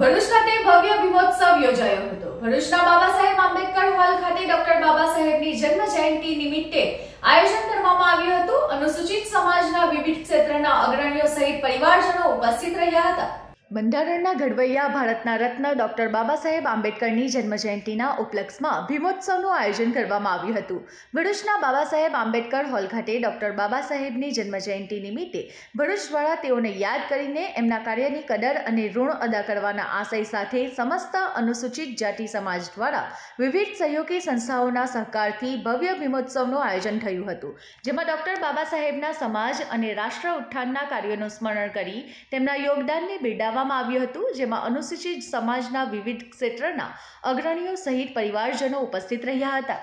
ભરૂચ ખાતે ભવ્ય વિમોત્સવ યોજાયો હતો ભરૂચના બાબા સાહેબ આંબેડકર હોલ ખાતે ડોક્ટર બાબા સાહેબની જન્મ જયંતિ નિમિત્તે આયોજન કરવામાં આવ્યું હતું અનુસૂચિત સમાજના વિવિધ ક્ષેત્રના અગ્રણીઓ સહિત પરિવારજનો ઉપસ્થિત રહ્યા હતા બંધારણના ઘડવૈયા ભારતના રત્ન ડૉક્ટર બાબા સાહેબ આંબેડકરની જન્મજયંતિના ઉપલક્ષમાં ભીમોત્સવનું આયોજન કરવામાં આવ્યું હતું ભરૂચના બાબા સાહેબ આંબેડકર હોલ ખાતે ડૉક્ટર બાબા સાહેબની જન્મજયંતિ નિમિત્તે ભરૂચ દ્વારા તેઓને યાદ કરીને એમના કાર્યની કદર અને ઋણ અદા કરવાના આશય સાથે સમસ્ત અનુસૂચિત જાતિ સમાજ દ્વારા વિવિધ સહયોગી સંસ્થાઓના સહકારથી ભવ્ય ભીમોત્સવનું આયોજન થયું હતું જેમાં ડૉક્ટર બાબા સાહેબના સમાજ અને રાષ્ટ્ર ઉત્થાનના કાર્યોનું સ્મરણ કરી તેમના યોગદાનને બિરદાવવા કરવામાં આવ્યું હતું જેમાં અનુસૂચિત સમાજના વિવિધ ક્ષેત્રના અગ્રણીઓ સહિત પરિવારજનો ઉપસ્થિત રહ્યા હતા